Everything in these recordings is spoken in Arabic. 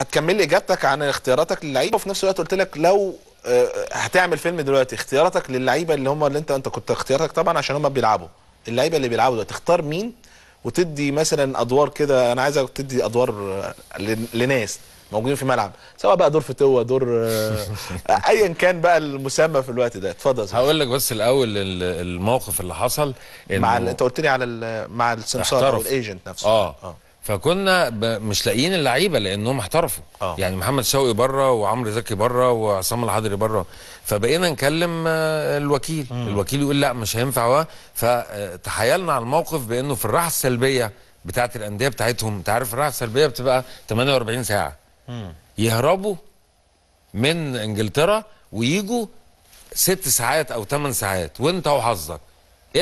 هتكمل لي اجابتك عن اختياراتك للعيبه وفي نفس الوقت قلت لك لو آه، هتعمل فيلم دلوقتي اختياراتك للعيبه اللي هم اللي انت انت كنت اختياراتك طبعا عشان هم بيلعبوا اللعيبه اللي بيلعبوا دلوقتي تختار مين وتدي مثلا ادوار كده انا عايزك تدي ادوار آه، لناس موجودين في ملعب سواء بقى دور فتوه دور آه، ايا كان بقى المسمى في الوقت ده اتفضل هقول لك بس الاول الموقف اللي حصل مع انت قلت لي على مع السمسار او الايجنت نفسه اه, آه. فكنا ب... مش لاقيين اللعيبه لانهم احترفوا أوه. يعني محمد شوقي بره وعمرو زكي بره وعصام الحضري بره فبقينا نكلم آه، الوكيل مم. الوكيل يقول لا مش هينفع فتحايلنا آه، على الموقف بانه في الراحه السلبيه بتاعه الانديه بتاعتهم انت عارف الراحه السلبيه بتبقى 48 ساعه مم. يهربوا من انجلترا ويجوا ست ساعات او ثمان ساعات وانت وحظك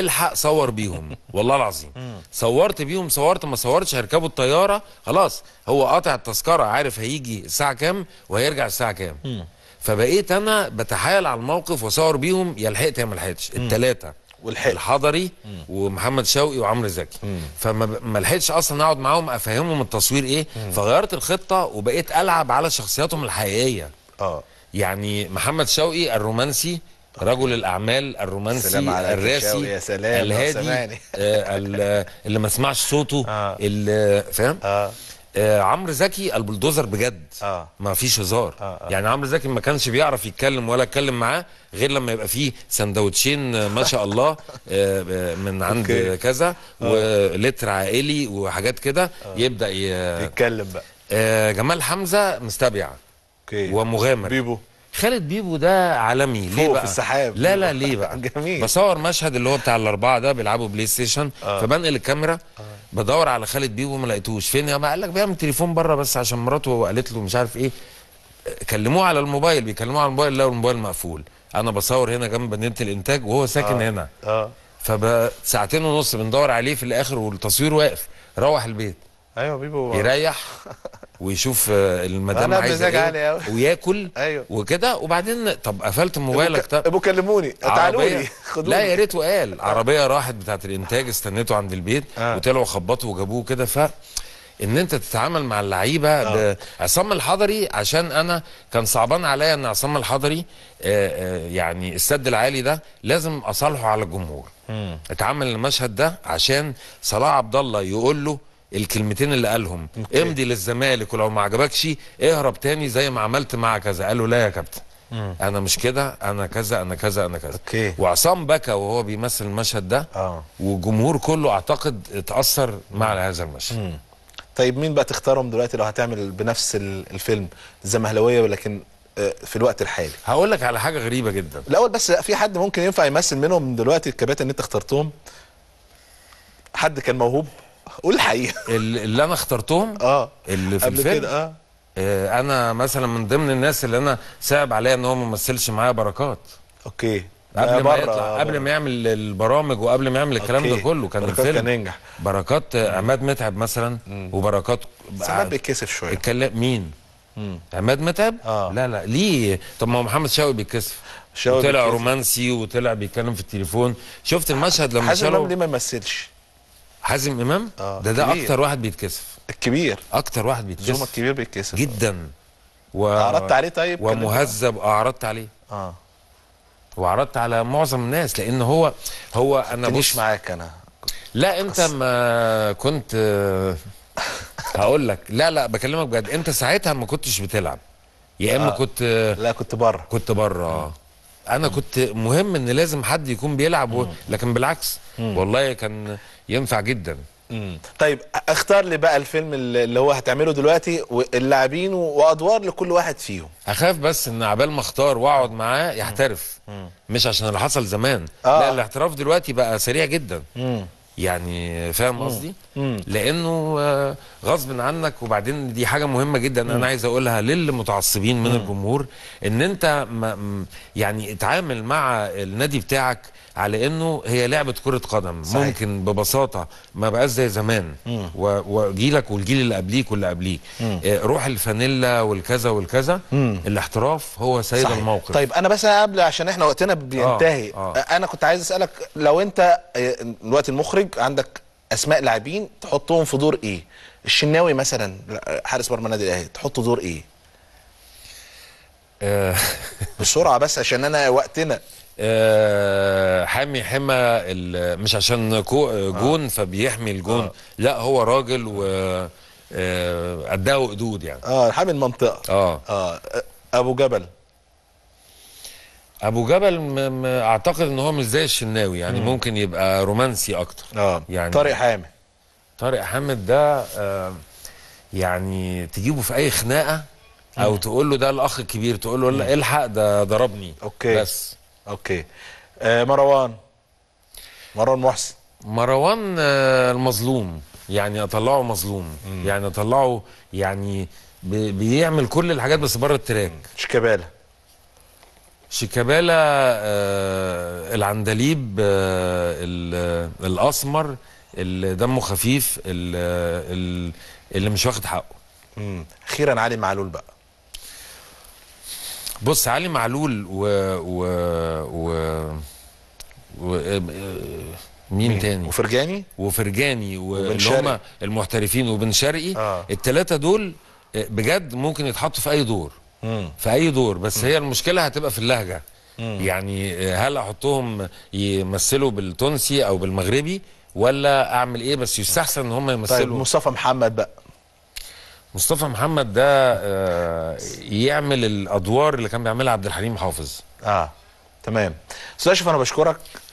الحق صور بيهم والله العظيم صورت بيهم صورت ما صورتش هركبوا الطياره خلاص هو قاطع التذكره عارف هيجي الساعه كام وهيرجع الساعه كام فبقيت انا بتحايل على الموقف واصور بيهم يا لحقت يا ما لحقتش الثلاثه والحق الحضري ومحمد شوقي وعمرو زكي فما لحقتش اصلا اقعد معاهم افهمهم التصوير ايه فغيرت الخطه وبقيت العب على شخصياتهم الحقيقيه اه يعني محمد شوقي الرومانسي رجل الاعمال الرومانسي الراسي يا سلام الهادي آه، اللي ما اسمعش صوته آه. فاهم آه. آه. عمرو زكي البلدوزر بجد آه. ما فيش هزار آه. آه. يعني عمرو زكي ما كانش بيعرف يتكلم ولا اتكلم معاه غير لما يبقى فيه سندوتشين ما شاء الله آه من عند كذا آه. ولتر عائلي وحاجات كده آه. يبدا يتكلم بقى آه جمال حمزه مستبيع اوكي ومغامر بيبو خالد بيبو ده عالمي ليه بقى في السحاب لا لا ليه بقى جميل بصور مشهد اللي هو بتاع الاربعه ده بيلعبوا بلاي ستيشن آه. فبنقل الكاميرا آه. بدور على خالد بيبو ما لقيتوش فين يا قال لك بيعمل تليفون بره بس عشان مراته قالت له مش عارف ايه كلموه على الموبايل بيكلموه على الموبايل لقوا الموبايل مقفول انا بصور هنا جنب بنينه الانتاج وهو ساكن آه. هنا اه فساعتين ونص بندور عليه في الاخر والتصوير واقف روح البيت ايوه بيبو يريح ويشوف آه، المدام عايزه ايه وياكل أيوه. وكده وبعدين طب قفلت موبايلك طب ابو كلموني تعالوا لي لا يا ريت وقال عربيه راحت بتاعه الانتاج استنيته عند البيت آه. وطلعوا خبطوا وجابوه كده ف ان انت تتعامل مع اللعيبه آه. عصام الحضري عشان انا كان صعبان عليا ان عصام الحضري آآ آه، آآ آه، يعني السد العالي ده لازم اصالحه على الجمهور اتعامل المشهد ده عشان صلاح عبد الله يقول له الكلمتين اللي قالهم مكي. امضي للزمالك ولو ما عجبكش اهرب تاني زي ما عملت مع كذا قال له لا يا كابتن انا مش كده انا كذا انا كذا انا كذا أوكي. وعصام بكى وهو بيمثل المشهد ده آه. والجمهور كله اعتقد اتاثر مع هذا المشهد مم. طيب مين بقى تختارهم دلوقتي لو هتعمل بنفس الفيلم الزمهلاويه ولكن آه، في الوقت الحالي هقول لك على حاجه غريبه جدا الاول بس في حد ممكن ينفع يمثل منهم من دلوقتي الكباتن اللي انت اخترتهم حد كان موهوب قول الحقيقه اللي انا اخترتهم اه اللي في الفيلم كده آه. اه انا مثلا من ضمن الناس اللي انا صعب عليا ان هو ما مثلش معايا بركات اوكي قبل ما يطلع آه، قبل ما يعمل البرامج وقبل ما يعمل الكلام أوكي. ده كله كان بركات الفيلم كان ينجح بركات عماد متعب مثلا مم. وبركات ساعات بيتكسف شويه اتكلم مين؟ مم. عماد متعب؟ آه. لا لا ليه؟ طب ما هو محمد شوقي بيتكسف وطلع بيكسف. رومانسي وطلع بيتكلم في التليفون شفت المشهد لما شاوي حازم امام ليه ما يمثلش؟ حازم امام آه ده ده اكتر واحد بيتكسف الكبير اكتر واحد بيتكسف الكبير بيتكسف جدا و... اعرضت عليه طيب ومهذب آه، اعرضت عليه اه وعرضت على معظم الناس لان هو هو انا مش معاك انا لا انت ما كنت هقول لك لا لا بكلمك بجد انت ساعتها ما كنتش بتلعب يا اما آه. كنت لا كنت بره كنت بره اه انا كنت مهم ان لازم حد يكون بيلعب و... لكن بالعكس والله كان ينفع جدا طيب اختار لي بقى الفيلم اللي هو هتعمله دلوقتي واللاعبين وادوار لكل واحد فيهم اخاف بس ان عبال ما اختار واقعد معاه يحترف مش عشان اللي حصل زمان آه. لا الاحتراف دلوقتي بقى سريع جدا يعني فاهم قصدي لانه آه، غصب عنك وبعدين دي حاجه مهمه جدا انا عايز اقولها للمتعصبين من الجمهور ان انت ما يعني اتعامل مع النادي بتاعك على انه هي لعبه كره قدم صحيح. ممكن ببساطه ما بقاش زي زمان و... وجيلك والجيل اللي قبليك واللي قبليك آه، روح الفانيلا والكذا والكذا مم. الاحتراف هو سيد صحيح. الموقف طيب انا بس قبل عشان احنا وقتنا آه، بينتهي آه. آه. انا كنت عايز اسالك لو انت دلوقتي المخرج المخرج عندك اسماء لاعبين تحطهم في دور ايه الشناوي مثلا حارس مرمى النادي الاهلي تحطه دور ايه آه. بسرعه بس عشان انا وقتنا آه، حامي حمى مش عشان جون آه. فبيحمي الجون آه. لا هو راجل و آه، قدها قدود يعني اه حامي المنطقه اه اه ابو جبل ابو جبل م... م... اعتقد ان هو مش زي الشناوي يعني مم. ممكن يبقى رومانسي اكتر اه يعني طارق حامد طارق حامد ده آه يعني تجيبه في اي خناقه او مم. تقول له ده الاخ الكبير تقول له لا الحق ده ضربني اوكي بس اوكي آه مروان مروان محسن مروان آه المظلوم يعني اطلعه مظلوم مم. يعني اطلعه يعني بيعمل كل الحاجات بس بره التراك شيكابالا شيكابالا آه، العندليب آه، الاسمر اللي دمه خفيف اللي, اللي مش واخد حقه اخيرا علي معلول بقى بص علي معلول و, و... و... و... آه، مين, مين تاني وفرجاني وفرجاني واللي هم المحترفين وبن شرقي آه. الثلاثه دول بجد ممكن يتحطوا في اي دور في اي دور بس هي المشكله هتبقى في اللهجه يعني هل احطهم يمثلوا بالتونسي او بالمغربي ولا اعمل ايه بس يستحسن ان هم طيب، يمثلوا طيب مصطفى محمد بقى مصطفى محمد ده آه، يعمل الادوار اللي كان بيعملها عبد الحليم حافظ اه تمام استاذ اشرف انا بشكرك